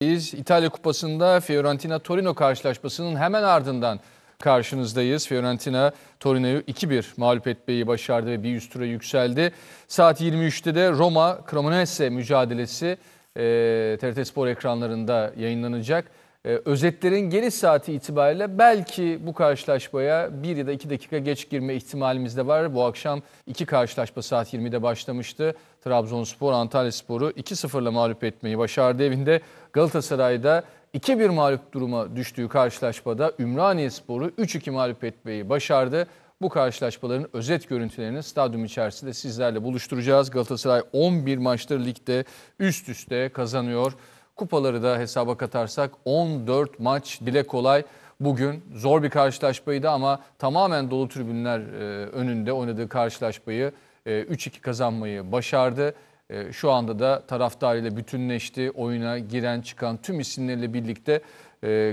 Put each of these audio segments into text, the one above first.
Biz İtalya Kupası'nda Fiorentina Torino karşılaşmasının hemen ardından karşınızdayız. Fiorentina Torino'yu 2-1 mağlup etmeyi başardı ve bir üst tura yükseldi. Saat 23'te de Roma Cremonese mücadelesi e, TRT Spor ekranlarında yayınlanacak. Ee, özetlerin geri saati itibariyle belki bu karşılaşmaya bir ya da iki dakika geç girme ihtimalimiz de var. Bu akşam iki karşılaşma saat 20'de başlamıştı. Trabzonspor Antalya Sporu 2-0'la mağlup etmeyi başardı evinde. Galatasaray'da 2-1 mağlup duruma düştüğü karşılaşmada Ümraniye Sporu 3-2 mağlup etmeyi başardı. Bu karşılaşmaların özet görüntülerini stadyum içerisinde sizlerle buluşturacağız. Galatasaray 11 maçtır ligde üst üste kazanıyor. Kupaları da hesaba katarsak 14 maç dile kolay. Bugün zor bir karşılaşmaydı ama tamamen dolu tribünler e, önünde oynadığı karşılaşmayı 3-2 e, kazanmayı başardı. E, şu anda da taraftar ile bütünleşti. Oyuna giren çıkan tüm isimlerle birlikte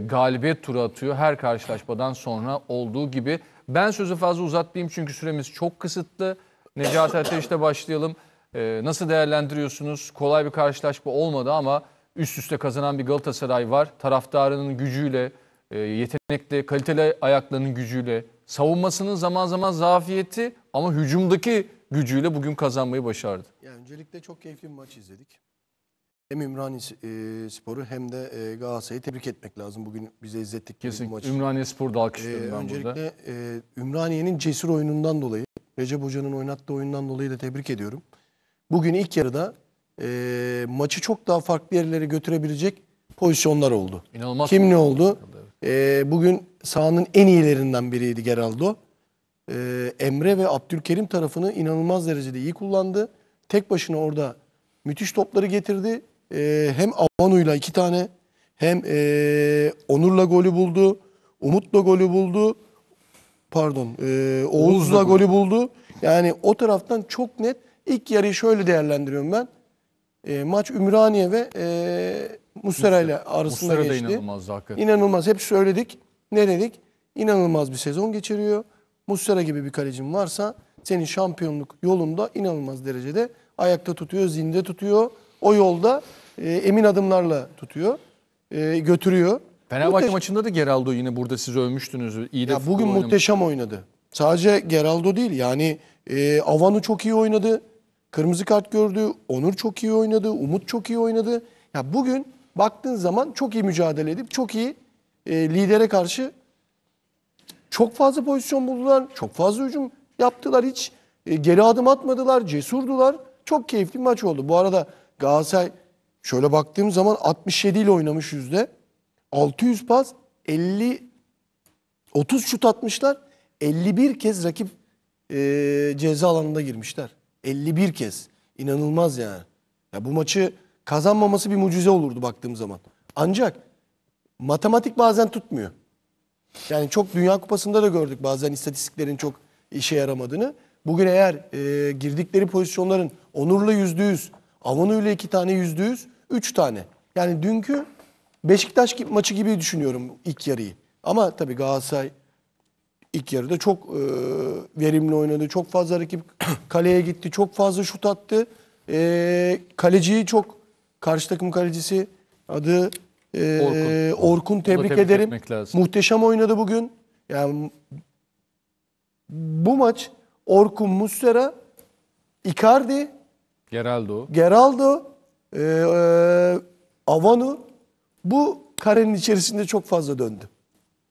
galibiyet turu atıyor. Her karşılaşmadan sonra olduğu gibi. Ben sözü fazla uzatmayayım çünkü süremiz çok kısıtlı. Necati Ateş'le başlayalım. Nasıl değerlendiriyorsunuz? Kolay bir karşılaşma olmadı ama Üst üste kazanan bir Galatasaray var. Taraftarının gücüyle, e, yetenekle, kaliteli ayaklarının gücüyle, savunmasının zaman zaman zafiyeti ama hücumdaki gücüyle bugün kazanmayı başardı. Yani öncelikle çok keyifli bir maç izledik. Hem Ümraniye e, Sporu hem de e, Galatasaray'ı tebrik etmek lazım. Bugün bize izlettik Kesin, maçı. Ümraniye Spor'da alkışlıyorum ee, ben öncelikle, burada. Öncelikle Ümraniye'nin cesur oyunundan dolayı, Recep Hoca'nın oynattığı oyundan dolayı da tebrik ediyorum. Bugün ilk yarıda e, maçı çok daha farklı yerlere götürebilecek pozisyonlar oldu. İnanılmaz Kim ne oldu? E, bugün sahanın en iyilerinden biriydi Geraldo. E, Emre ve Abdülkerim tarafını inanılmaz derecede iyi kullandı. Tek başına orada müthiş topları getirdi. E, hem Avanu'yla iki tane hem e, Onur'la golü buldu. Umut'la golü buldu. Pardon e, Oğuz'la golü buldu. Yani o taraftan çok net ilk yarıyı şöyle değerlendiriyorum ben. E, maç Ümraniye ve e, Mustera ile arasında Muslera geçti. da inanılmazdı hakikaten. İnanılmaz. Hep söyledik. Ne dedik? İnanılmaz bir sezon geçiriyor. Muslera gibi bir kalecin varsa senin şampiyonluk yolunda inanılmaz derecede ayakta tutuyor, zinde tutuyor. O yolda e, emin adımlarla tutuyor, e, götürüyor. Fenerbahçe Muhteş- maçında da Geraldo yine burada siz övmüştünüz. İyi Ya bugün muhteşem oynadı. Sadece Geraldo değil yani e, Avan'ı çok iyi oynadı. Kırmızı kart gördü. Onur çok iyi oynadı. Umut çok iyi oynadı. Ya bugün baktığın zaman çok iyi mücadele edip çok iyi e, lidere karşı çok fazla pozisyon buldular. Çok fazla hücum yaptılar. Hiç e, geri adım atmadılar. Cesurdular. Çok keyifli bir maç oldu. Bu arada Galatasaray şöyle baktığım zaman 67 ile oynamış yüzde. 600 pas 50 30 şut atmışlar. 51 kez rakip e, ceza alanında girmişler. 51 kez. İnanılmaz yani. Ya bu maçı kazanmaması bir mucize olurdu baktığım zaman. Ancak matematik bazen tutmuyor. Yani çok Dünya Kupası'nda da gördük bazen istatistiklerin çok işe yaramadığını. Bugün eğer e, girdikleri pozisyonların Onur'la yüzde yüz, Avanu'yla iki tane yüzde yüz, üç tane. Yani dünkü Beşiktaş maçı gibi düşünüyorum ilk yarıyı. Ama tabii Galatasaray İlk yarıda çok e, verimli oynadı. Çok fazla rakip kaleye gitti. Çok fazla şut attı. E, kaleciyi çok karşı takım kalecisi adı e, Orkun. Orkun tebrik, tebrik ederim. Muhteşem oynadı bugün. Yani bu maç Orkun Muslera, Icardi, Geraldo, Geraldo, e, e, Avanu bu karenin içerisinde çok fazla döndü.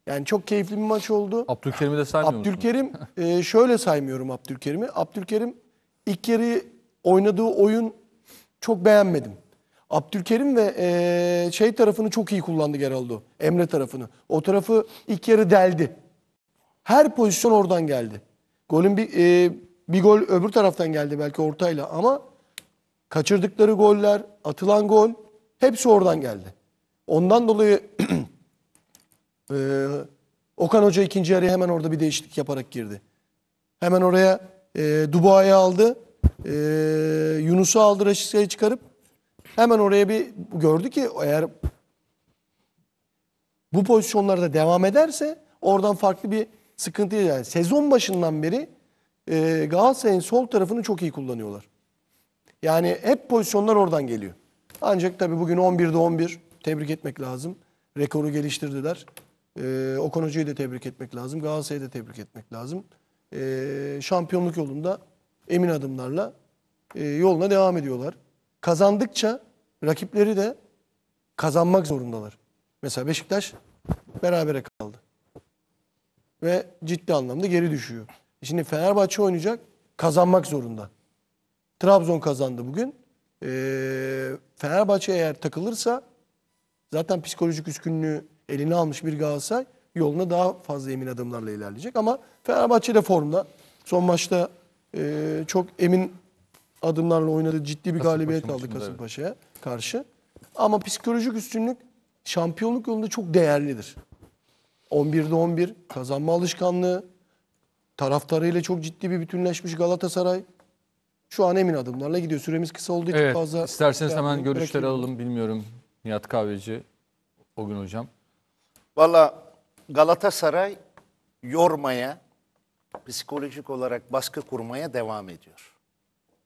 Yani çok keyifli bir maç oldu. Abdülkerim'i de saymıyor Abdülkerim, e, şöyle saymıyorum Abdülkerim'i. Abdülkerim ilk yarı oynadığı oyun çok beğenmedim. Abdülkerim ve e, şey tarafını çok iyi kullandı Geraldo. Emre tarafını. O tarafı ilk yarı deldi. Her pozisyon oradan geldi. Golün bir e, bir gol öbür taraftan geldi belki ortayla ama kaçırdıkları goller, atılan gol hepsi oradan geldi. Ondan dolayı Ee, Okan Hoca ikinci yarıya hemen orada bir değişiklik yaparak girdi. Hemen oraya e, Dubai'yi aldı. E, Yunus'u aldı Raşit'e çıkarıp. Hemen oraya bir gördü ki eğer bu pozisyonlarda devam ederse oradan farklı bir sıkıntı yani sezon başından beri e, Galatasaray'ın sol tarafını çok iyi kullanıyorlar. Yani hep pozisyonlar oradan geliyor. Ancak tabii bugün 11'de 11 tebrik etmek lazım. Rekoru geliştirdiler. E, Okan Hoca'yı da tebrik etmek lazım. Galatasaray'ı da tebrik etmek lazım. E, şampiyonluk yolunda emin adımlarla e, yoluna devam ediyorlar. Kazandıkça rakipleri de kazanmak zorundalar. Mesela Beşiktaş berabere kaldı. Ve ciddi anlamda geri düşüyor. E şimdi Fenerbahçe oynayacak, kazanmak zorunda. Trabzon kazandı bugün. Ee, Fenerbahçe eğer takılırsa zaten psikolojik üskünlüğü elini almış bir Galatasaray yoluna daha fazla emin adımlarla ilerleyecek. Ama Fenerbahçe de formda. Son maçta e, çok emin adımlarla oynadı. Ciddi bir Kasımpaşa galibiyet aldı Kasımpaşa'ya evet. karşı. Ama psikolojik üstünlük şampiyonluk yolunda çok değerlidir. 11'de 11 kazanma alışkanlığı, taraftarıyla çok ciddi bir bütünleşmiş Galatasaray. Şu an emin adımlarla gidiyor. Süremiz kısa olduğu için evet, fazla... İsterseniz hemen görüşleri bırakayım. alalım. Bilmiyorum Nihat Kahveci, o gün hocam. Valla Galatasaray yormaya, psikolojik olarak baskı kurmaya devam ediyor.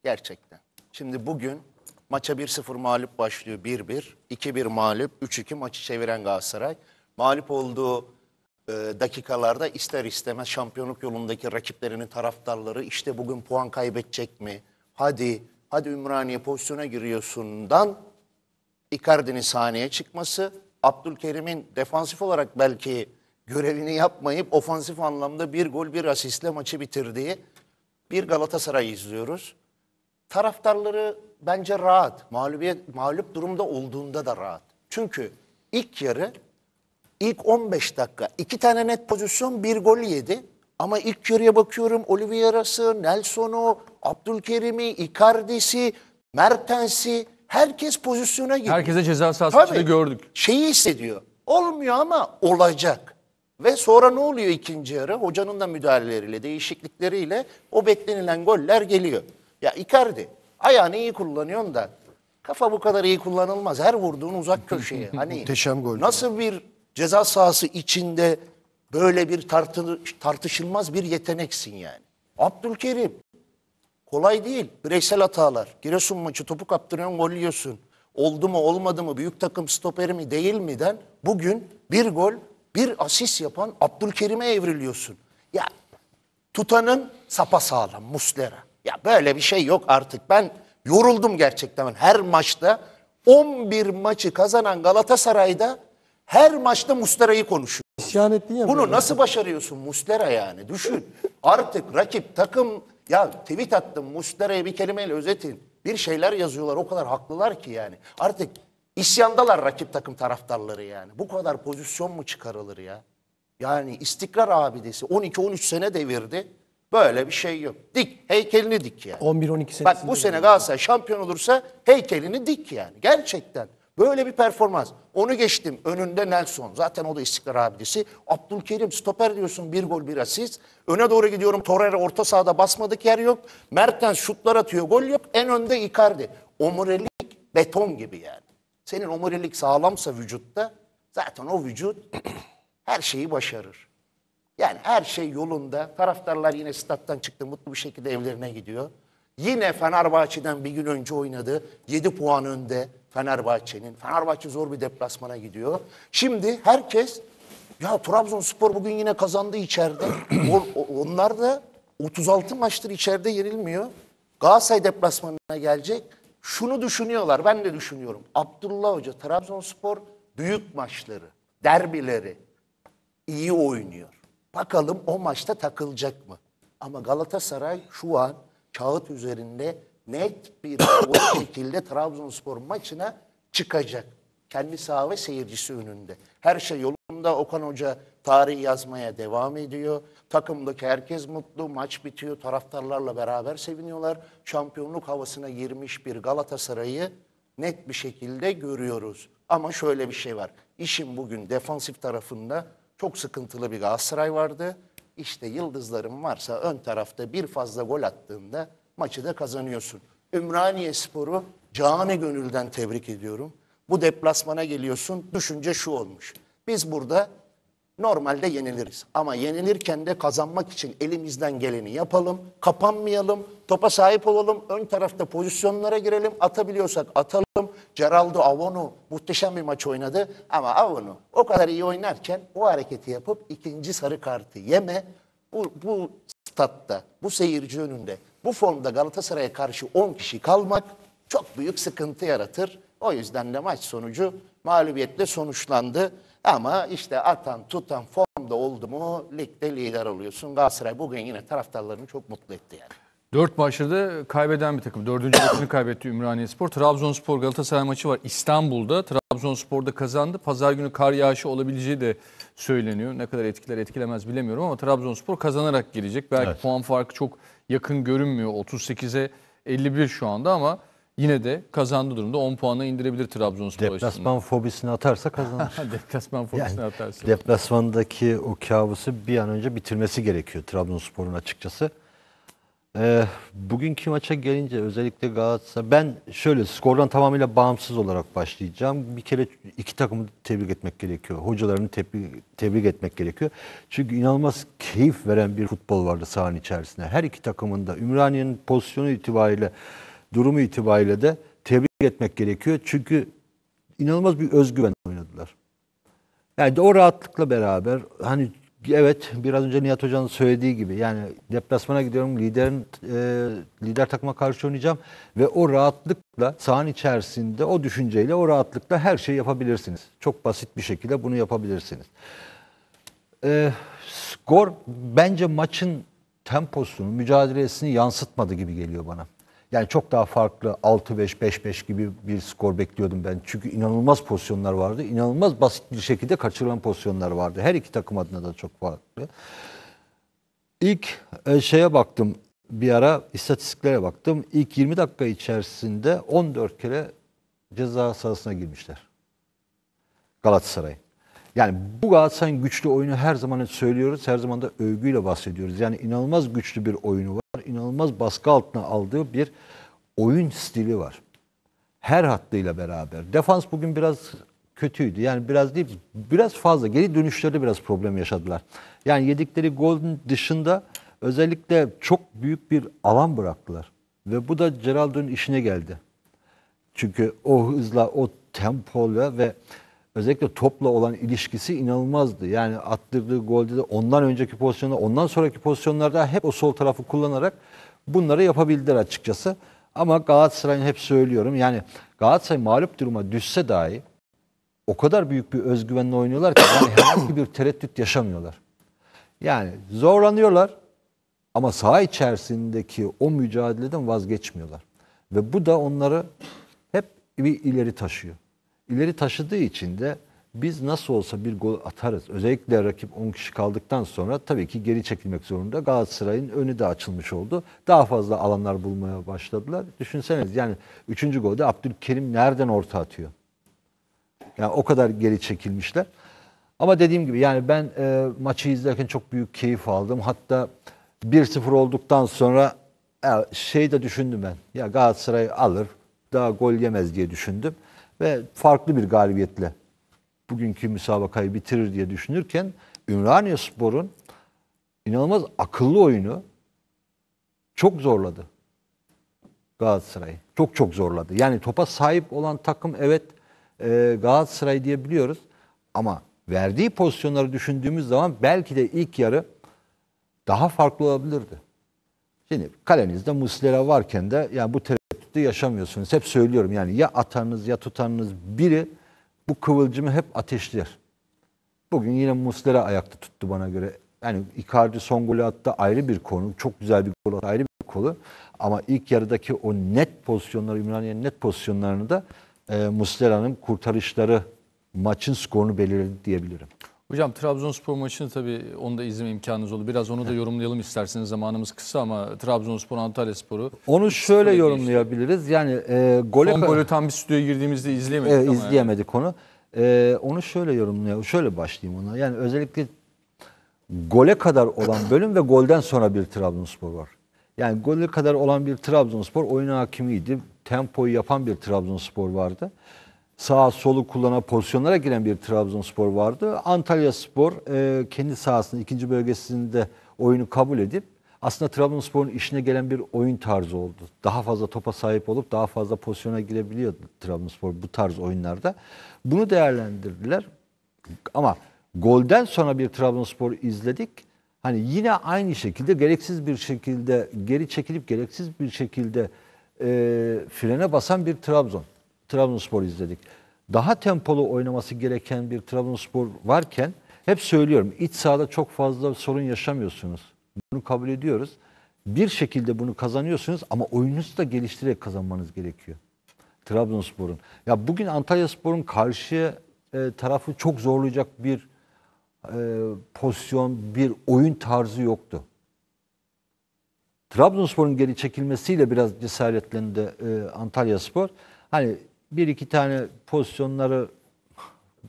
Gerçekten. Şimdi bugün maça 1-0 mağlup başlıyor 1-1, 2-1 mağlup, 3-2 maçı çeviren Galatasaray. Mağlup olduğu e, dakikalarda ister istemez şampiyonluk yolundaki rakiplerinin taraftarları işte bugün puan kaybedecek mi? Hadi, hadi Ümraniye pozisyona giriyorsundan Icardi'nin sahneye çıkması Abdülkerim'in defansif olarak belki görevini yapmayıp ofansif anlamda bir gol bir asistle maçı bitirdiği bir Galatasaray izliyoruz. Taraftarları bence rahat. Mağlubiyet, mağlup durumda olduğunda da rahat. Çünkü ilk yarı ilk 15 dakika iki tane net pozisyon bir gol yedi. Ama ilk yarıya bakıyorum Oliveira'sı, Nelson'u, Abdülkerim'i, Icardi'si, Mertens'i herkes pozisyona giriyor. Herkese ceza sahası gördük. Şeyi hissediyor. Olmuyor ama olacak. Ve sonra ne oluyor ikinci yarı? Hocanın da müdahaleleriyle, değişiklikleriyle o beklenilen goller geliyor. Ya Icardi ayağını iyi kullanıyorsun da kafa bu kadar iyi kullanılmaz. Her vurduğun uzak köşeye. Hani Muhteşem gol. Nasıl bir ceza sahası içinde böyle bir tartı, tartışılmaz bir yeteneksin yani. Abdülkerim Kolay değil. Bireysel hatalar. Giresun maçı topu kaptırıyorsun, gol yiyorsun. Oldu mu olmadı mı, büyük takım stoperi mi değil mi den? bugün bir gol, bir asis yapan Abdülkerim'e evriliyorsun. Ya tutanın sapa sağlam Muslera. Ya böyle bir şey yok artık. Ben yoruldum gerçekten. Her maçta 11 maçı kazanan Galatasaray'da her maçta Muslera'yı konuşuyor. İsyan ettin ya. Bunu nasıl başarıyorsun Muslera yani? Düşün. Artık rakip takım ya tweet attım Mustera'ya bir kelimeyle özetin. Bir şeyler yazıyorlar o kadar haklılar ki yani. Artık isyandalar rakip takım taraftarları yani. Bu kadar pozisyon mu çıkarılır ya? Yani istikrar abidesi 12-13 sene devirdi. Böyle bir şey yok. Dik heykelini dik yani. 11-12 sene. Bak bu sene Galatasaray şampiyon olursa heykelini dik yani. Gerçekten. Böyle bir performans. Onu geçtim. Önünde Nelson. Zaten o da istikrar abidesi. Abdülkerim stoper diyorsun. Bir gol bir asist. Öne doğru gidiyorum. Torreira orta sahada basmadık yer yok. Mertens şutlar atıyor. Gol yok. En önde Icardi. Omurilik beton gibi yani. Senin omurilik sağlamsa vücutta zaten o vücut her şeyi başarır. Yani her şey yolunda. Taraftarlar yine stat'tan çıktı. Mutlu bir şekilde evlerine gidiyor. Yine Fenerbahçe'den bir gün önce oynadı. 7 puan önde. Fenerbahçe'nin. Fenerbahçe zor bir deplasmana gidiyor. Şimdi herkes ya Trabzonspor bugün yine kazandı içeride. Onlar da 36 maçtır içeride yenilmiyor. Galatasaray deplasmanına gelecek. Şunu düşünüyorlar. Ben de düşünüyorum. Abdullah Hoca Trabzonspor büyük maçları, derbileri iyi oynuyor. Bakalım o maçta takılacak mı? Ama Galatasaray şu an kağıt üzerinde net bir şekilde Trabzonspor maçına çıkacak. Kendi saha ve seyircisi önünde. Her şey yolunda. Okan Hoca tarih yazmaya devam ediyor. Takımdaki herkes mutlu. Maç bitiyor. Taraftarlarla beraber seviniyorlar. Şampiyonluk havasına girmiş bir Galatasaray'ı net bir şekilde görüyoruz. Ama şöyle bir şey var. İşin bugün defansif tarafında çok sıkıntılı bir Galatasaray vardı. İşte yıldızların varsa ön tarafta bir fazla gol attığında maçı da kazanıyorsun. Ümraniye Sporu cani gönülden tebrik ediyorum. Bu deplasmana geliyorsun. Düşünce şu olmuş. Biz burada normalde yeniliriz. Ama yenilirken de kazanmak için elimizden geleni yapalım. Kapanmayalım. Topa sahip olalım. Ön tarafta pozisyonlara girelim. Atabiliyorsak atalım. Geraldo Avonu muhteşem bir maç oynadı. Ama Avonu o kadar iyi oynarken o hareketi yapıp ikinci sarı kartı yeme. Bu, bu statta, bu seyirci önünde bu formda Galatasaray'a karşı 10 kişi kalmak çok büyük sıkıntı yaratır. O yüzden de maç sonucu mağlubiyetle sonuçlandı. Ama işte atan tutan formda oldu mu ligde lider oluyorsun. Galatasaray bugün yine taraftarlarını çok mutlu etti yani. Dört maçta kaybeden bir takım. Dördüncü maçını kaybetti Ümraniye Spor. Trabzonspor Galatasaray maçı var İstanbul'da. Trabzonspor da kazandı. Pazar günü kar yağışı olabileceği de söyleniyor. Ne kadar etkiler etkilemez bilemiyorum ama Trabzonspor kazanarak gelecek. Belki Evet. puan farkı çok yakın görünmüyor. 38'e 51 şu anda ama yine de kazandı durumda 10 puana indirebilir Trabzonspor Deplasman fobisini atarsa kazanır. deplasman fobisini yani, atarsa. Deplasmandaki o kabusu bir an önce bitirmesi gerekiyor Trabzonspor'un açıkçası. Ee, bugünkü maça gelince özellikle Galatasaray ben şöyle skordan tamamıyla bağımsız olarak başlayacağım. Bir kere iki takımı tebrik etmek gerekiyor. Hocalarını tebrik, tebrik etmek gerekiyor. Çünkü inanılmaz keyif veren bir futbol vardı sahanın içerisinde. Her iki takımın da Ümraniye'nin pozisyonu itibariyle durumu itibariyle de tebrik etmek gerekiyor. Çünkü inanılmaz bir özgüven oynadılar. Yani de o rahatlıkla beraber hani Evet biraz önce Nihat Hoca'nın söylediği gibi yani deplasmana gidiyorum liderin e, lider takıma karşı oynayacağım ve o rahatlıkla sahan içerisinde o düşünceyle o rahatlıkla her şeyi yapabilirsiniz. Çok basit bir şekilde bunu yapabilirsiniz. E, skor bence maçın temposunu, mücadelesini yansıtmadı gibi geliyor bana. Yani çok daha farklı 6-5-5-5 gibi bir skor bekliyordum ben. Çünkü inanılmaz pozisyonlar vardı. İnanılmaz basit bir şekilde kaçırılan pozisyonlar vardı. Her iki takım adına da çok farklı. İlk e, şeye baktım bir ara istatistiklere baktım. İlk 20 dakika içerisinde 14 kere ceza sahasına girmişler. Galatasaray. Yani bu Galatasaray'ın güçlü oyunu her zaman söylüyoruz, her zaman da övgüyle bahsediyoruz. Yani inanılmaz güçlü bir oyunu var, inanılmaz baskı altına aldığı bir oyun stili var. Her hattıyla beraber. Defans bugün biraz kötüydü. Yani biraz değil, biraz fazla. Geri dönüşlerde biraz problem yaşadılar. Yani yedikleri golün dışında özellikle çok büyük bir alan bıraktılar. Ve bu da Geraldo'nun işine geldi. Çünkü o hızla, o tempoyla ve özellikle topla olan ilişkisi inanılmazdı. Yani attırdığı golde de ondan önceki pozisyonda, ondan sonraki pozisyonlarda hep o sol tarafı kullanarak bunları yapabildiler açıkçası. Ama Galatasaray'ın hep söylüyorum yani Galatasaray mağlup duruma düşse dahi o kadar büyük bir özgüvenle oynuyorlar ki yani herhangi bir tereddüt yaşamıyorlar. Yani zorlanıyorlar ama saha içerisindeki o mücadeleden vazgeçmiyorlar. Ve bu da onları hep bir ileri taşıyor ileri taşıdığı için de biz nasıl olsa bir gol atarız. Özellikle rakip 10 kişi kaldıktan sonra tabii ki geri çekilmek zorunda. Galatasaray'ın önü de açılmış oldu. Daha fazla alanlar bulmaya başladılar. Düşünseniz yani 3. golde Abdülkerim nereden orta atıyor? Yani o kadar geri çekilmişler. Ama dediğim gibi yani ben e, maçı izlerken çok büyük keyif aldım. Hatta 1-0 olduktan sonra e, şey de düşündüm ben. Ya Galatasaray alır, daha gol yemez diye düşündüm ve farklı bir galibiyetle bugünkü müsabakayı bitirir diye düşünürken Ümraniye Spor'un inanılmaz akıllı oyunu çok zorladı Galatasaray'ı. Çok çok zorladı. Yani topa sahip olan takım evet e, Galatasaray diyebiliyoruz ama verdiği pozisyonları düşündüğümüz zaman belki de ilk yarı daha farklı olabilirdi. Şimdi kalenizde Muslera varken de yani bu açlıkta yaşamıyorsunuz. Hep söylüyorum yani ya atanız ya tutanınız biri bu kıvılcımı hep ateşler. Bugün yine Muslera ayakta tuttu bana göre. Yani Icardi son golü attı ayrı bir konu. Çok güzel bir gol ayrı bir kolu. Ama ilk yarıdaki o net pozisyonları, Ümraniye'nin net pozisyonlarını da e, Muslera'nın kurtarışları maçın skorunu belirledi diyebilirim. Hocam Trabzonspor maçını tabii onu da izleme imkanınız oldu. Biraz onu da yorumlayalım isterseniz zamanımız kısa ama Trabzonspor Antalyaspor'u Onu şöyle işte. yorumlayabiliriz. Yani e, gole son golü tam bir stüdyoya girdiğimizde izleyemedik Evet ama. izleyemedik onu. E, onu şöyle yorumlayalım. Şöyle başlayayım ona. Yani özellikle gole kadar olan bölüm ve golden sonra bir Trabzonspor var. Yani gole kadar olan bir Trabzonspor oyuna hakimiydi. Tempoyu yapan bir Trabzonspor vardı sağ solu kullanan pozisyonlara giren bir Trabzonspor vardı. Antalya Spor e, kendi sahasının ikinci bölgesinde oyunu kabul edip aslında Trabzonspor'un işine gelen bir oyun tarzı oldu. Daha fazla topa sahip olup daha fazla pozisyona girebiliyor Trabzonspor bu tarz oyunlarda. Bunu değerlendirdiler. Ama golden sonra bir Trabzonspor izledik. Hani yine aynı şekilde gereksiz bir şekilde geri çekilip gereksiz bir şekilde e, frene basan bir Trabzon. Trabzonspor izledik. Daha tempolu oynaması gereken bir Trabzonspor varken hep söylüyorum iç sahada çok fazla sorun yaşamıyorsunuz. Bunu kabul ediyoruz. Bir şekilde bunu kazanıyorsunuz ama oyununuzu da geliştirerek kazanmanız gerekiyor. Trabzonspor'un. Ya bugün Antalyaspor'un karşı e, tarafı çok zorlayacak bir e, pozisyon, bir oyun tarzı yoktu. Trabzonspor'un geri çekilmesiyle biraz cesaretlendi e, Antalyaspor. Hani bir iki tane pozisyonları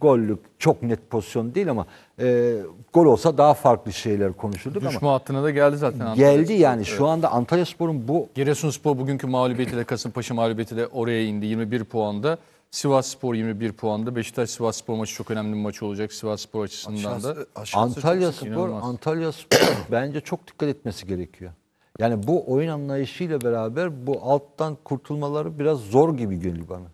gollük çok net pozisyon değil ama e, gol olsa daha farklı şeyler konuşurduk Düşme ama. Düşme hattına da geldi zaten. Antalya geldi Spor. yani evet. şu anda Antalya Spor'un bu. Giresunspor bugünkü mağlubiyetiyle Kasımpaşa mağlubiyetiyle oraya indi 21 puanda. Sivas Spor 21 puanda. Beşiktaş Sivas Spor maçı çok önemli bir maç olacak Sivas Spor açısından aşağısı, da. Aşağısı e, Antalya Spor, inanılmaz. Antalya Spor bence çok dikkat etmesi gerekiyor. Yani bu oyun anlayışıyla beraber bu alttan kurtulmaları biraz zor gibi geliyor bana.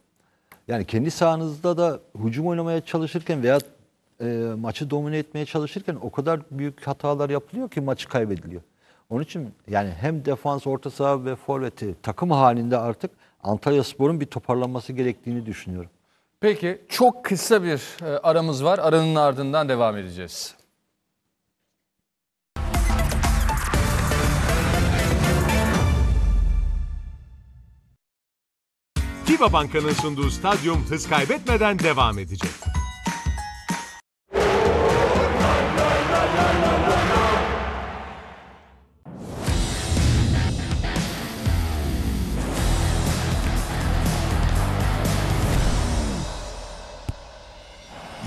Yani kendi sahanızda da hücum oynamaya çalışırken veya e, maçı domine etmeye çalışırken o kadar büyük hatalar yapılıyor ki maçı kaybediliyor. Onun için yani hem defans, orta saha ve forveti takım halinde artık Antalya Spor'un bir toparlanması gerektiğini düşünüyorum. Peki çok kısa bir e, aramız var. Aranın ardından devam edeceğiz. Kiva Banka'nın sunduğu stadyum hız kaybetmeden devam edecek.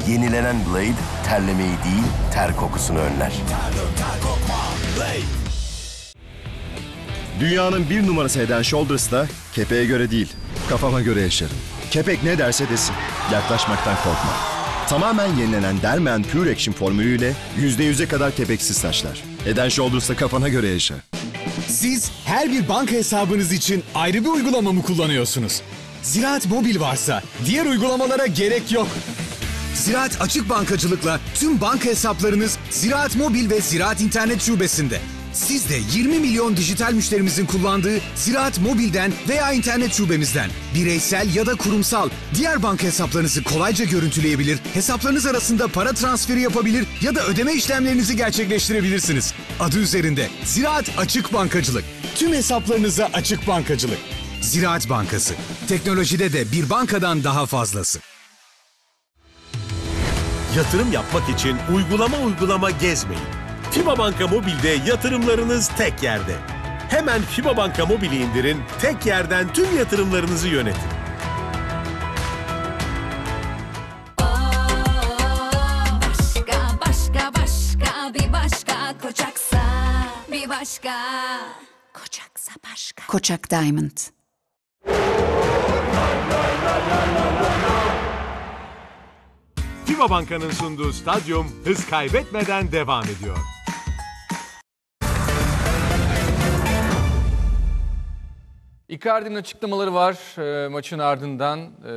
Yenilenen Blade terlemeyi değil ter kokusunu önler. Dünyanın bir numarası eden Shoulders da kepeğe göre değil, Kafama göre yaşarım. Kepek ne derse desin. Yaklaşmaktan korkma. Tamamen yenilenen Dermen Pure Action formülüyle %100'e kadar kepeksiz saçlar. Eden şey olursa kafana göre yaşa. Siz her bir banka hesabınız için ayrı bir uygulama mı kullanıyorsunuz? Ziraat Mobil varsa diğer uygulamalara gerek yok. Ziraat Açık Bankacılık'la tüm banka hesaplarınız Ziraat Mobil ve Ziraat İnternet Şubesi'nde. Siz de 20 milyon dijital müşterimizin kullandığı Ziraat Mobil'den veya internet şubemizden bireysel ya da kurumsal diğer banka hesaplarınızı kolayca görüntüleyebilir, hesaplarınız arasında para transferi yapabilir ya da ödeme işlemlerinizi gerçekleştirebilirsiniz. Adı üzerinde Ziraat Açık Bankacılık. Tüm hesaplarınıza açık bankacılık. Ziraat Bankası. Teknolojide de bir bankadan daha fazlası. Yatırım yapmak için uygulama uygulama gezmeyin FIBA Banka Mobil'de yatırımlarınız tek yerde. Hemen FIBA Banka Mobil'i indirin, tek yerden tüm yatırımlarınızı yönetin. Başka başka başka bir başka koçaksa bir başka koçaksa başka. Koçak Diamond Tiva Banka'nın sunduğu stadyum hız kaybetmeden devam ediyor. Icardi'nin açıklamaları var e, maçın ardından. E,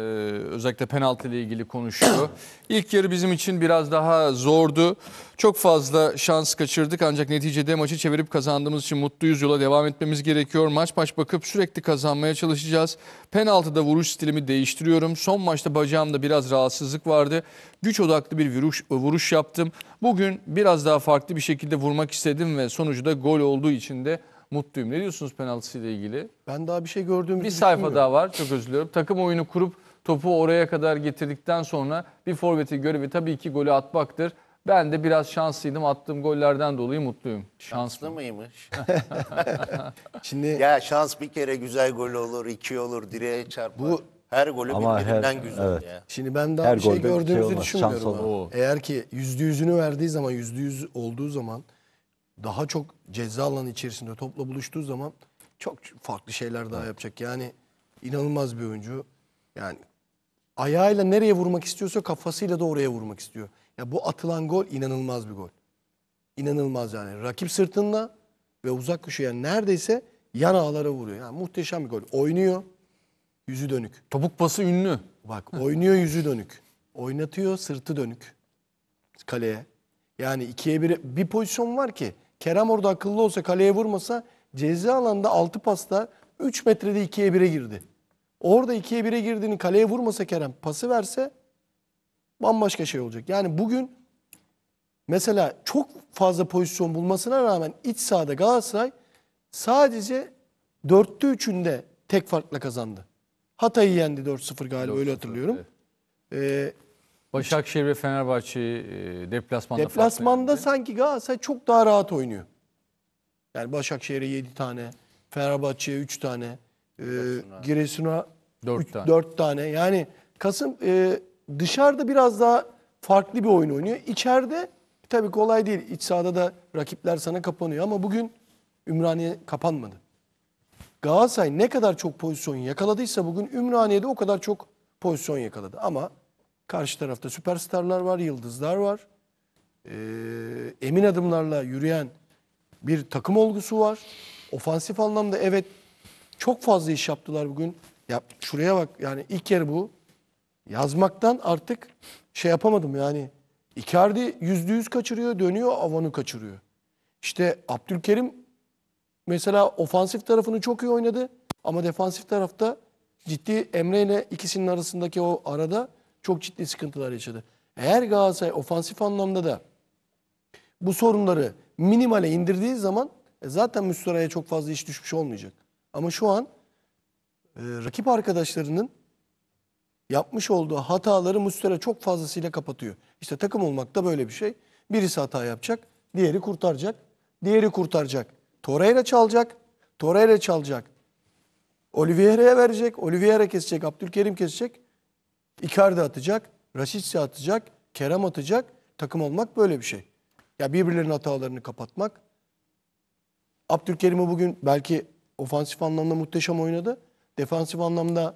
özellikle penaltı ile ilgili konuşuyor. İlk yarı bizim için biraz daha zordu. Çok fazla şans kaçırdık ancak neticede maçı çevirip kazandığımız için mutluyuz. Yola devam etmemiz gerekiyor. Maç maç bakıp sürekli kazanmaya çalışacağız. Penaltıda vuruş stilimi değiştiriyorum. Son maçta bacağımda biraz rahatsızlık vardı. Güç odaklı bir vuruş, vuruş yaptım. Bugün biraz daha farklı bir şekilde vurmak istedim ve sonucu da gol olduğu için de mutluyum. Ne diyorsunuz penaltısı ile ilgili? Ben daha bir şey gördüğüm Bir sayfa daha var çok özür diliyorum. Takım oyunu kurup topu oraya kadar getirdikten sonra bir forveti görevi tabii ki golü atmaktır. Ben de biraz şanslıydım. Attığım gollerden dolayı mutluyum. Şans Şanslı mıymış? Şimdi ya şans bir kere güzel gol olur, iki olur, direğe çarpar. Bu- her golü Ama her- birbirinden güzel evet. ya. Şimdi ben daha Her bir şey golde bir şey gördüğümüzü Şans Eğer ki yüzde yüzünü verdiği zaman, yüzde yüz olduğu zaman daha çok ceza alanı içerisinde topla buluştuğu zaman çok farklı şeyler daha yapacak. Yani inanılmaz bir oyuncu. Yani ayağıyla nereye vurmak istiyorsa kafasıyla da oraya vurmak istiyor. Ya bu atılan gol inanılmaz bir gol. İnanılmaz yani. Rakip sırtında ve uzak köşeye yani neredeyse yan ağlara vuruyor. Yani muhteşem bir gol. Oynuyor. Yüzü dönük. Topuk pası ünlü. Bak oynuyor yüzü dönük. Oynatıyor sırtı dönük kaleye. Yani ikiye bir bir pozisyon var ki Kerem orada akıllı olsa kaleye vurmasa ceza alanda 6 pasta 3 metrede 2'ye 1'e girdi. Orada 2'ye 1'e girdiğini kaleye vurmasa Kerem pası verse bambaşka şey olacak. Yani bugün mesela çok fazla pozisyon bulmasına rağmen iç sahada Galatasaray sadece 4'te 3'ünde tek farkla kazandı. Hatay'ı yendi 4-0 galiba öyle hatırlıyorum. Evet. Ee, Başakşehir ve Fenerbahçe e, deplasmanda Deplasmanda sanki Galatasaray çok daha rahat oynuyor. Yani Başakşehir'e 7 tane, Fenerbahçe'ye 3 tane, e, Giresun'a 4 üç, tane. 4 tane. Yani Kasım e, dışarıda biraz daha farklı bir oyun oynuyor. İçeride tabii kolay değil. İç sahada da rakipler sana kapanıyor ama bugün Ümraniye kapanmadı. Galatasaray ne kadar çok pozisyon yakaladıysa bugün Ümraniye'de o kadar çok pozisyon yakaladı. Ama Karşı tarafta süperstarlar var, yıldızlar var. E, emin adımlarla yürüyen bir takım olgusu var. Ofansif anlamda evet çok fazla iş yaptılar bugün. Ya şuraya bak yani ilk yer bu. Yazmaktan artık şey yapamadım yani. Icardi yüzde yüz kaçırıyor, dönüyor, avanı kaçırıyor. İşte Abdülkerim mesela ofansif tarafını çok iyi oynadı ama defansif tarafta ciddi Emre ile ikisinin arasındaki o arada çok ciddi sıkıntılar yaşadı. Eğer Galatasaray ofansif anlamda da bu sorunları minimale indirdiği zaman e, zaten Müstera'ya çok fazla iş düşmüş olmayacak. Ama şu an e, rakip arkadaşlarının yapmış olduğu hataları Mustera çok fazlasıyla kapatıyor. İşte takım olmak da böyle bir şey. Birisi hata yapacak, diğeri kurtaracak, diğeri kurtaracak. Torreira çalacak, Torreira çalacak. Oliveira'ya verecek, Oliveira kesecek, Abdülkerim kesecek. Icardi atacak, Rasitsi atacak, Kerem atacak. Takım olmak böyle bir şey. Ya birbirlerinin hatalarını kapatmak. Abdülkerim'i bugün belki ofansif anlamda muhteşem oynadı. Defansif anlamda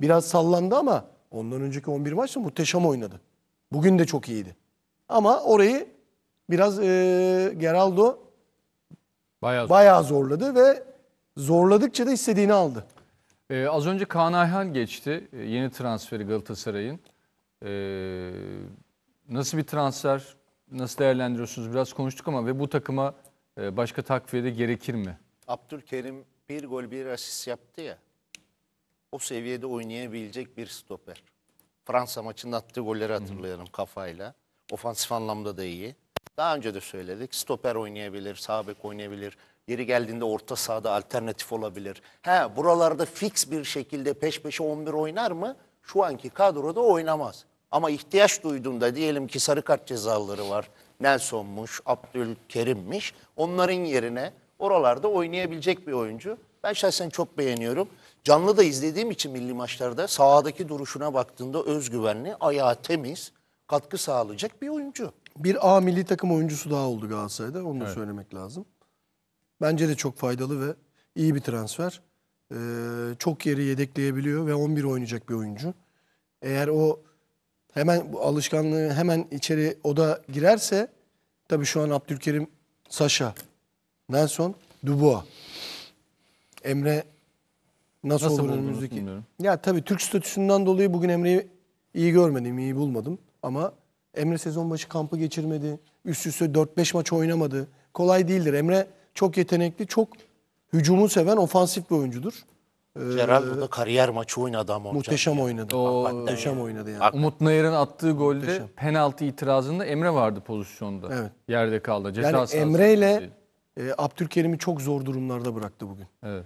biraz sallandı ama ondan önceki 11 maçta muhteşem oynadı. Bugün de çok iyiydi. Ama orayı biraz e, Geraldo bayağı, bayağı zorladı ve zorladıkça da istediğini aldı. Ee, az önce Kaan Ayhan geçti. Ee, yeni transferi Galatasaray'ın. Ee, nasıl bir transfer? Nasıl değerlendiriyorsunuz? Biraz konuştuk ama ve bu takıma e, başka takviye de gerekir mi? Abdülkerim bir gol bir asist yaptı ya. O seviyede oynayabilecek bir stoper. Fransa maçında attığı golleri hatırlayalım kafayla. Ofansif anlamda da iyi. Daha önce de söyledik. Stoper oynayabilir, sağ bek oynayabilir, Yeri geldiğinde orta sahada alternatif olabilir. Ha buralarda fix bir şekilde peş peşe 11 oynar mı? Şu anki kadroda oynamaz. Ama ihtiyaç duyduğunda diyelim ki sarı kart cezaları var. Nelson'muş, Abdülkerim'miş. Onların yerine oralarda oynayabilecek bir oyuncu. Ben şahsen çok beğeniyorum. Canlı da izlediğim için milli maçlarda sahadaki duruşuna baktığında özgüvenli, ayağı temiz, katkı sağlayacak bir oyuncu. Bir A milli takım oyuncusu daha oldu Galatasaray'da. Onu da Evet. söylemek lazım. Bence de çok faydalı ve iyi bir transfer. Ee, çok yeri yedekleyebiliyor ve 11 oynayacak bir oyuncu. Eğer o hemen bu alışkanlığı hemen içeri oda girerse tabii şu an Abdülkerim Saşa, Nelson, Dubois, Emre nasıl, nasıl olur buldunuz önümüzdeki? Ya tabii Türk statüsünden dolayı bugün Emre'yi iyi görmedim, iyi bulmadım ama Emre sezon başı kampı geçirmedi. Üst üste 4-5 maç oynamadı. Kolay değildir. Emre çok yetenekli, çok hücumu seven ofansif bir oyuncudur. Ee, Geraldo da kariyer maçı oynadı ama Muhteşem hocam. oynadı. O, muhteşem oynadı yani. Hakikaten. Umut Nayır'ın attığı golde muhteşem. penaltı itirazında Emre vardı pozisyonda. Evet. Yerde kaldı. Ceza yani Emre ile e, Abdülkerim'i çok zor durumlarda bıraktı bugün. Evet.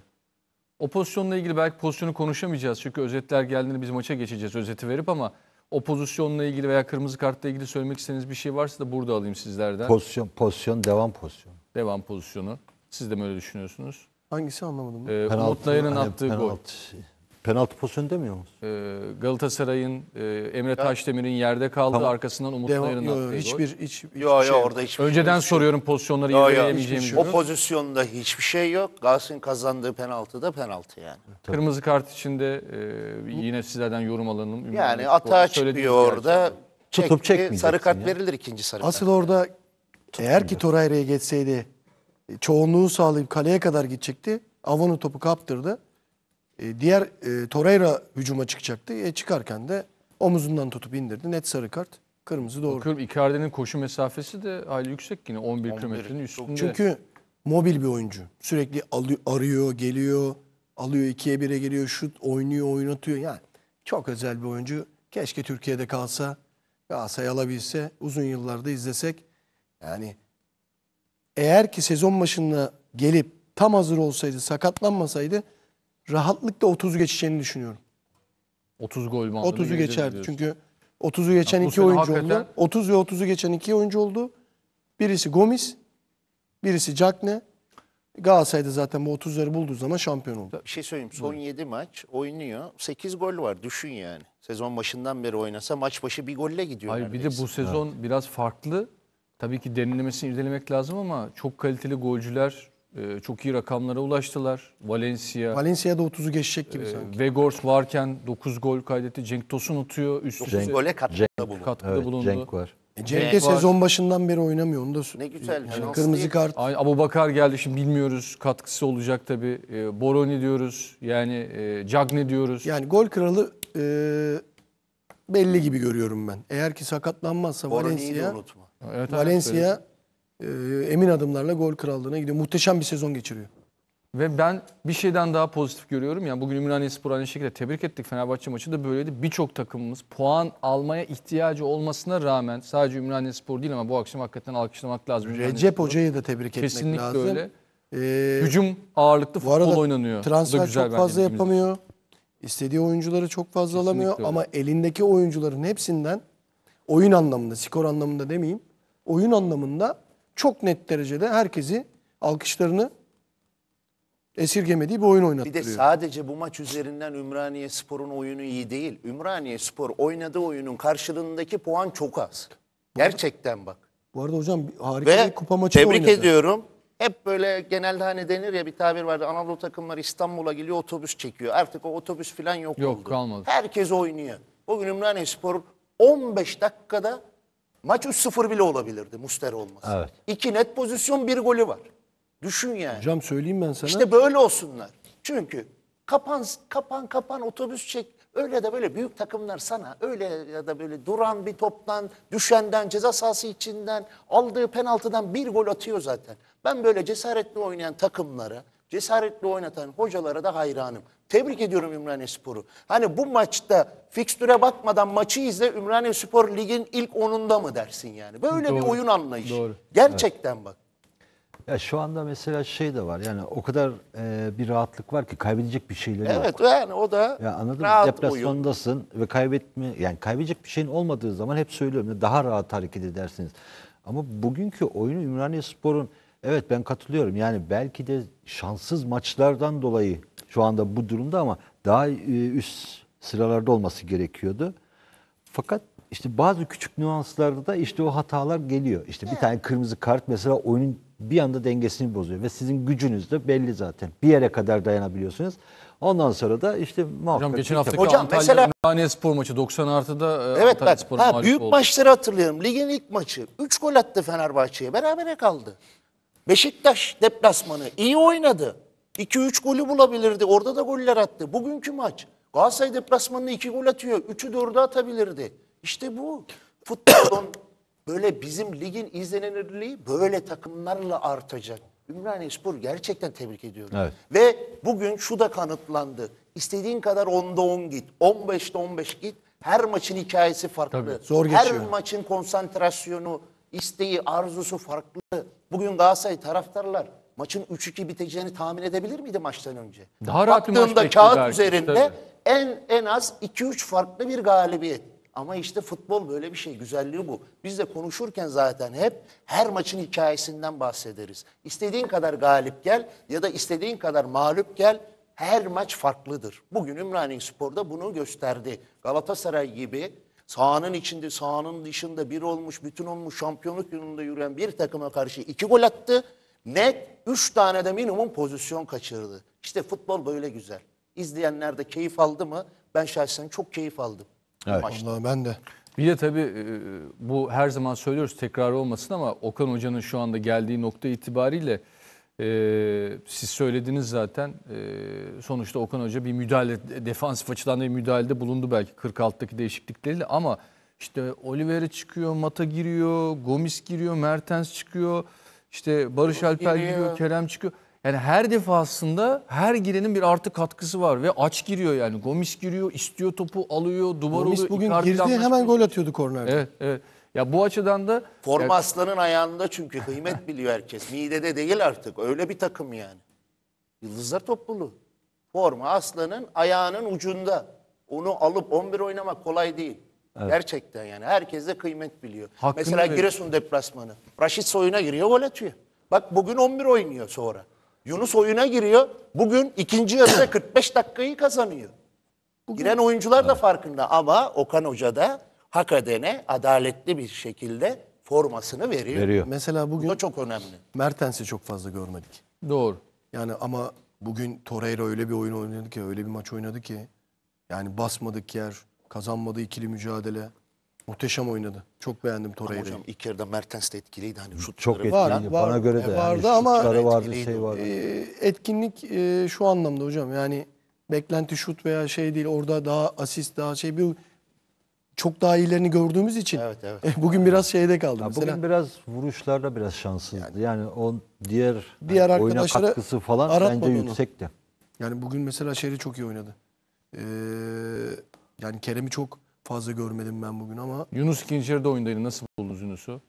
O pozisyonla ilgili belki pozisyonu konuşamayacağız. Çünkü özetler geldiğinde biz maça geçeceğiz özeti verip ama o pozisyonla ilgili veya kırmızı kartla ilgili söylemek istediğiniz bir şey varsa da burada alayım sizlerden. Pozisyon, pozisyon, devam pozisyon devam pozisyonu. Siz de mi öyle düşünüyorsunuz? Hangisi anlamadım. Ee, Umut Nayır'ın hani attığı penaltı, gol. Şey- penaltı pozisyonu demiyor musunuz? Ee, Galatasaray'ın e, Emre Taşdemir'in yerde kaldığı Tamam. arkasından Umut Devam- Nayır'ın attığı yo, gol. hiçbir hiç hiçbir şey Yok şey orada hiçbir Önceden şey soruyorum pozisyonları Yo, yo. Şey o pozisyonda hiçbir şey yok. Galatasaray'ın kazandığı penaltı da penaltı yani. Kırmızı kart içinde e, yine sizlerden yorum alalım. Yani atağa söylediğiniz çıkıyor gerçekten. orada. Tutup çekmeyeceksin Sarı kart ya. verilir ikinci sarı kart. Asıl orada eğer ki Torayra'ya geçseydi e, çoğunluğu sağlayıp kaleye kadar gidecekti. Avon'un topu kaptırdı. E, diğer e, Torreira hücuma çıkacaktı. E, çıkarken de omuzundan tutup indirdi. Net sarı kart. Kırmızı doğru. Bakıyorum Icardi'nin koşu mesafesi de hali yüksek yine 11, 11 kilometrenin üstünde. Çünkü mobil bir oyuncu. Sürekli alıyor, arıyor, geliyor, alıyor ikiye bire geliyor, şut oynuyor, oynatıyor. Yani çok özel bir oyuncu. Keşke Türkiye'de kalsa, Galatasaray alabilse, uzun yıllarda izlesek. Yani eğer ki sezon başında gelip tam hazır olsaydı, sakatlanmasaydı rahatlıkla 30'u geçeceğini düşünüyorum. 30 gol bandını 30'u geçerdi çünkü 30'u geçen yani iki oyuncu hakikaten... oldu. 30 ve 30'u geçen iki oyuncu oldu. Birisi Gomis, birisi Cagne. Galatasaray'da zaten bu 30'ları bulduğu zaman şampiyon oldu. Bir şey söyleyeyim. Son Buyurun. 7 maç oynuyor. 8 gol var. Düşün yani. Sezon başından beri oynasa maç başı bir golle gidiyor. Hayır neredeyse. bir de bu sezon evet. biraz farklı tabii ki derinlemesini irdelemek lazım ama çok kaliteli golcüler e, çok iyi rakamlara ulaştılar. Valencia. Valencia'da 30'u geçecek gibi e, sanki. Vegors varken 9 gol kaydetti. Cenk Tosun atıyor. Üst üste Cenk, gole katkıda bulundu. katkıda evet, bulundu. Cenk var. E, Cenk de var. sezon başından beri oynamıyor. Onu da Ne güzel, şanslı Yani kırmızı değil. kart. Ay, Abu Bakar geldi şimdi bilmiyoruz katkısı olacak tabii. E, Boroni diyoruz yani e, Cagne diyoruz. Yani gol kralı e, belli gibi görüyorum ben. Eğer ki sakatlanmazsa Boroni'yi de Valencia unutma. Evet, Valencia e, emin adımlarla gol krallığına gidiyor. Muhteşem bir sezon geçiriyor. Ve ben bir şeyden daha pozitif görüyorum. Yani bugün Ümraniye Spor aynı şekilde tebrik ettik. Fenerbahçe maçı da böyleydi. Birçok takımımız puan almaya ihtiyacı olmasına rağmen sadece Ümraniye Spor değil ama bu akşam hakikaten alkışlamak lazım. Ümraniye Recep Hoca'yı da tebrik Kesinlikle etmek lazım. Kesinlikle öyle. Ee, Hücum ağırlıklı futbol arada oynanıyor. Transfer güzel çok fazla yapamıyor. İstediği oyuncuları çok fazla Kesinlikle alamıyor öyle. ama elindeki oyuncuların hepsinden oyun anlamında, skor anlamında demeyeyim oyun anlamında çok net derecede herkesi alkışlarını esirgemediği bir oyun oynattırıyor. Bir de sadece bu maç üzerinden Ümraniye Spor'un oyunu iyi değil. Ümraniye Spor oynadığı oyunun karşılığındaki puan çok az. Gerçekten bak. Bu arada hocam harika Ve bir kupa maçı tebrik oynadı. ediyorum. Hep böyle genelde hani denir ya bir tabir vardı. Anadolu takımları İstanbul'a geliyor otobüs çekiyor. Artık o otobüs falan yok, yok oldu. Yok kalmadı. Herkes oynuyor. Bugün Ümraniye Spor 15 dakikada Maç 3-0 bile olabilirdi Muster olmasa. Evet. İki net pozisyon bir golü var. Düşün yani. Hocam söyleyeyim ben sana. İşte böyle olsunlar. Çünkü kapan kapan kapan otobüs çek. Öyle de böyle büyük takımlar sana öyle ya da böyle duran bir toptan, düşenden, ceza sahası içinden, aldığı penaltıdan bir gol atıyor zaten. Ben böyle cesaretli oynayan takımlara cesaretle oynatan hocalara da hayranım. Tebrik ediyorum Ümraniye Spor'u. Hani bu maçta fikstüre bakmadan maçı izle Ümraniye Spor ligin ilk onunda mı dersin yani? Böyle Doğru. bir oyun anlayışı. Doğru. Gerçekten evet. bak. Ya şu anda mesela şey de var yani o kadar e, bir rahatlık var ki kaybedecek bir şeyleri evet, yok. Evet yani o da ya anladın rahat mı? Depresyondasın oyun. ve kaybetme yani kaybedecek bir şeyin olmadığı zaman hep söylüyorum daha rahat hareket edersiniz. Ama bugünkü oyunu Ümraniye Spor'un Evet ben katılıyorum. Yani belki de şanssız maçlardan dolayı şu anda bu durumda ama daha e, üst sıralarda olması gerekiyordu. Fakat işte bazı küçük nüanslarda da işte o hatalar geliyor. İşte bir tane kırmızı kart mesela oyunun bir anda dengesini bozuyor ve sizin gücünüz de belli zaten. Bir yere kadar dayanabiliyorsunuz. Ondan sonra da işte muhakkak. Hocam geçen haftaki Hocam, Antalya mesela... Spor maçı 90 artıda e, evet, Antalya Spor'a mağlup büyük oldu. Büyük maçları hatırlıyorum. Ligin ilk maçı. 3 gol attı Fenerbahçe'ye. Berabere kaldı. Beşiktaş deplasmanı iyi oynadı. 2-3 golü bulabilirdi. Orada da goller attı. Bugünkü maç Galatasaray deplasmanına 2 gol atıyor. 3'ü 4'ü atabilirdi. İşte bu. Futbolun böyle bizim ligin izlenirliği böyle takımlarla artacak. Ümraniye Spor gerçekten tebrik ediyorum. Evet. Ve bugün şu da kanıtlandı. İstediğin kadar 10'da 10 git, 15'te 15 git. Her maçın hikayesi farklı. Tabii, zor geçiyor. Her maçın konsantrasyonu, isteği, arzusu farklı. Bugün Galatasaray taraftarlar maçın 3-2 biteceğini tahmin edebilir miydi maçtan önce? Daha rahat bir maç kağıt belki, üzerinde tabii. en en az 2-3 farklı bir galibiyet. Ama işte futbol böyle bir şey. Güzelliği bu. Biz de konuşurken zaten hep her maçın hikayesinden bahsederiz. İstediğin kadar galip gel ya da istediğin kadar mağlup gel. Her maç farklıdır. Bugün Ümraniye Spor'da bunu gösterdi. Galatasaray gibi sahanın içinde sahanın dışında bir olmuş bütün olmuş şampiyonluk yolunda yürüyen bir takıma karşı iki gol attı. Net üç tane de minimum pozisyon kaçırdı. İşte futbol böyle güzel. İzleyenler de keyif aldı mı? Ben şahsen çok keyif aldım. Evet. Vallahi ben de. Bir de tabii e, bu her zaman söylüyoruz tekrar olmasın ama Okan Hoca'nın şu anda geldiği nokta itibariyle ee, siz söylediniz zaten ee, sonuçta Okan Hoca bir müdahale defansif açıdan bir müdahalede bulundu belki 46'daki değişiklikleriyle ama işte Oliver'e çıkıyor, Mata giriyor, Gomis giriyor, Mertens çıkıyor, işte Barış Alper giriyor. giriyor, Kerem çıkıyor. Yani her defasında her girenin bir artı katkısı var ve aç giriyor yani. Gomis giriyor, istiyor topu, alıyor, duvar Gomis bugün girdi hemen gol atıyordu kornerde. Evet, evet. Ya bu açıdan da... Forma ya, aslanın ayağında çünkü kıymet biliyor herkes. Midede değil artık. Öyle bir takım yani. Yıldızlar topluluğu. Forma aslanın ayağının ucunda. Onu alıp 11 oynamak kolay değil. Evet. Gerçekten yani. Herkes de kıymet biliyor. Hakkını Mesela Giresun mi? deplasmanı. Raşit soyuna giriyor gol atıyor. Bak bugün 11 oynuyor sonra. Yunus oyuna giriyor. Bugün ikinci yarıda 45 dakikayı kazanıyor. Bugün... Giren oyuncular da farkında ama Okan Hoca da hakadene adaletli bir şekilde formasını veriyor. veriyor. Mesela bugün Bu da çok önemli. Mertens'i çok fazla görmedik. Doğru. Yani ama bugün Torreira öyle bir oyun oynadı ki, öyle bir maç oynadı ki. Yani basmadık yer, kazanmadı ikili mücadele. Muhteşem oynadı. Çok beğendim Torreira'yı. Hocam ilk yarıda Mertens de etkiliydi. Hani şutları Çok etkiliydi. Var, var. Bana göre de. vardı yani. ama- Şutları vardı, şey vardı. Ee, etkinlik e, şu anlamda hocam yani beklenti şut veya şey değil orada daha asist daha şey bir çok daha iyilerini gördüğümüz için evet, evet. Eh, bugün biraz şeyde kaldı. Ya Bugün biraz vuruşlarda biraz şanssızdı. Yani, yani o diğer, diğer yani oyuna katkısı falan bence onu. yüksekti. Yani bugün mesela şeyi çok iyi oynadı. Ee, yani Kerem'i çok fazla görmedim ben bugün ama. Yunus ikinci yarıda oyundaydı. Nasıl buldunuz Yunus'u?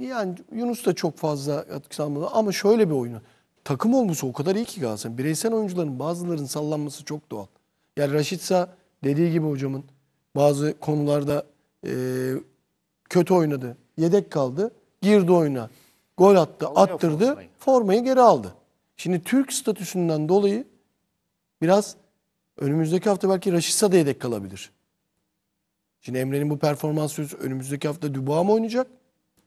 Yani Yunus da çok fazla katkısı almadı ama şöyle bir oyunu. Takım olması o kadar iyi ki Galatasaray. Bireysel oyuncuların bazılarının sallanması çok doğal. Yani Raşitsa dediği gibi hocamın bazı konularda e, kötü oynadı. Yedek kaldı. Girdi oyuna. Gol attı, attırdı. Formayı. formayı geri aldı. Şimdi Türk statüsünden dolayı biraz önümüzdeki hafta belki Raşitsa da yedek kalabilir. Şimdi Emre'nin bu performansı önümüzdeki hafta Dubois mı oynayacak?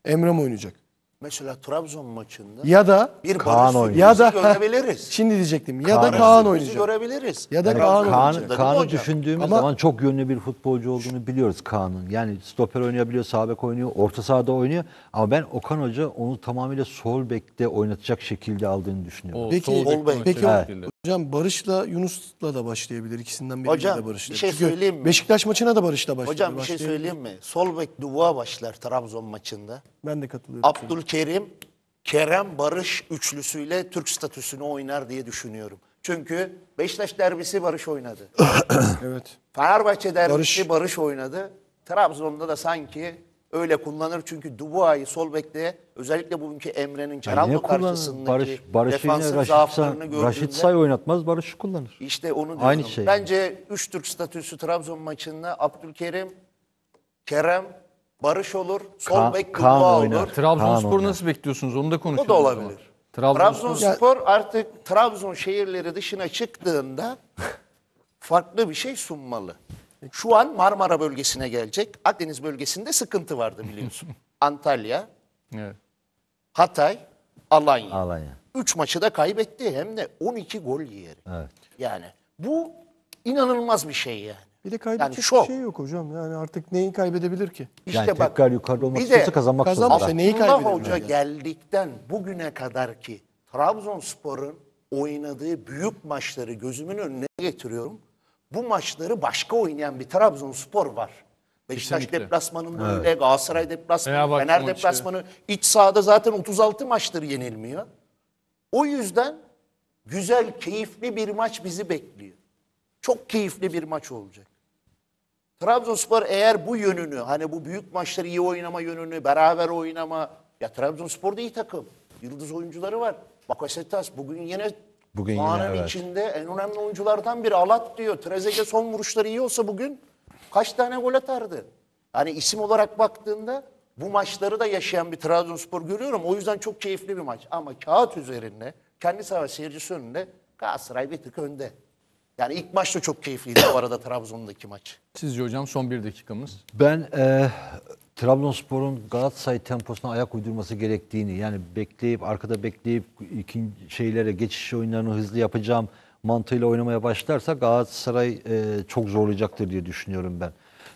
Emre mi oynayacak? Mesela Trabzon maçında ya da bir Kaan oynayacak. Ya da görebiliriz. Şimdi diyecektim. Ya da Kaan oynayacak. görebiliriz. Ya da yani Kaan, Kaan oynayacak. Kaan'ı düşündüğümüz Ama, zaman çok yönlü bir futbolcu olduğunu biliyoruz Kaan'ın. Yani stoper oynayabiliyor, sağ bek oynuyor, orta sahada oynuyor. Ama ben Okan Hoca onu tamamıyla sol bekte oynatacak şekilde aldığını düşünüyorum. O, peki, sol bek peki, Hocam Barış'la Yunus'la da başlayabilir. İkisinden biriyle Hocam, de Barış'la. bir şey söyleyeyim mi? Beşiktaş maçına da Barış'la başlayabilir. Hocam bir şey söyleyeyim mi? Sol bek Duva başlar Trabzon maçında. Ben de katılıyorum. Abdülkerim, Kerem Barış üçlüsüyle Türk statüsünü oynar diye düşünüyorum. Çünkü Beşiktaş derbisi Barış oynadı. evet. Fenerbahçe derbisi Barış, Barış oynadı. Trabzon'da da sanki öyle kullanır. Çünkü Dubuay'ı sol bekte özellikle bugünkü Emre'nin Çaralma karşısındaki Barış, Barış defansın zaaflarını gördüğünde. Raşit Say oynatmaz Barış'ı kullanır. İşte onu diyorum. Aynı şey. Bence 3 Türk statüsü Trabzon maçında Abdülkerim, Kerem, Barış olur, sol Ka bek Dubuay olur. Trabzonspor nasıl bekliyorsunuz onu da konuşalım. O da olabilir. Trabzonspor artık Trabzon şehirleri dışına çıktığında farklı bir şey sunmalı. Şu an Marmara bölgesine gelecek. Akdeniz bölgesinde sıkıntı vardı biliyorsun. Antalya, Evet. Hatay, Alanya. Alanya. 3 maçı da kaybetti hem de 12 gol yiyerek. Evet. Yani bu inanılmaz bir şey yani. Bir de kaybedecek Yani şov. bir şey yok hocam. Yani artık neyi kaybedebilir ki? İşte Yani bak tekrar yukarıda olmak bir istiyorsa kazanmak kazan- zorunda. Neyi Abdullah kaybedelim Hoca yani? geldikten bugüne kadar ki Trabzonspor'un oynadığı büyük maçları gözümün önüne getiriyorum bu maçları başka oynayan bir Trabzonspor var. Beşiktaş Kesinlikle. deplasmanında evet. öyle, Galatasaray deplasmanı, Fenerbahçe Fener deplasmanı. iç sahada zaten 36 maçtır yenilmiyor. O yüzden güzel, keyifli bir maç bizi bekliyor. Çok keyifli bir maç olacak. Trabzonspor eğer bu yönünü, hani bu büyük maçları iyi oynama yönünü, beraber oynama. Ya Trabzonspor da iyi takım. Yıldız oyuncuları var. Bakasetas bugün yine Bugün Sahanın yine evet. içinde en önemli oyunculardan biri Alat diyor. Trezeguet son vuruşları iyi olsa bugün kaç tane gol atardı? Hani isim olarak baktığında bu maçları da yaşayan bir Trabzonspor görüyorum. O yüzden çok keyifli bir maç. Ama kağıt üzerinde, kendi savaş seyircisi önünde Galatasaray bir tık önde. Yani ilk maç da çok keyifliydi bu arada Trabzon'daki maç. Sizce hocam son bir dakikamız. Ben e, Trabzonspor'un Galatasaray temposuna ayak uydurması gerektiğini yani bekleyip arkada bekleyip ikinci şeylere geçiş oyunlarını hızlı yapacağım mantığıyla oynamaya başlarsa Galatasaray e, çok zorlayacaktır diye düşünüyorum ben.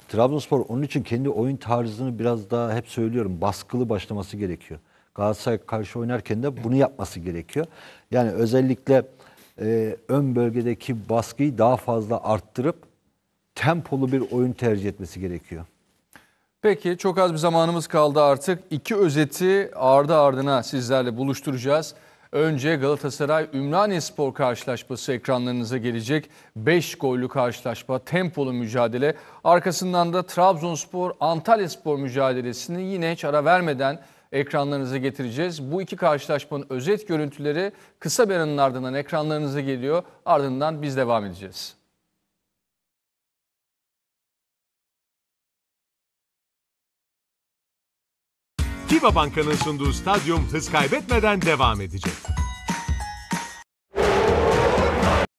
Trabzonspor onun için kendi oyun tarzını biraz daha hep söylüyorum baskılı başlaması gerekiyor. Galatasaray karşı oynarken de bunu yapması gerekiyor. Yani özellikle e, ön bölgedeki baskıyı daha fazla arttırıp tempolu bir oyun tercih etmesi gerekiyor. Peki çok az bir zamanımız kaldı artık. İki özeti ardı ardına sizlerle buluşturacağız. Önce Galatasaray Ümraniye Spor karşılaşması ekranlarınıza gelecek. 5 gollü karşılaşma, tempolu mücadele. Arkasından da Trabzonspor Antalya Spor mücadelesini yine hiç ara vermeden ekranlarınıza getireceğiz. Bu iki karşılaşmanın özet görüntüleri kısa bir anın ardından ekranlarınıza geliyor. Ardından biz devam edeceğiz. Akiba Banka'nın sunduğu stadyum hız kaybetmeden devam edecek.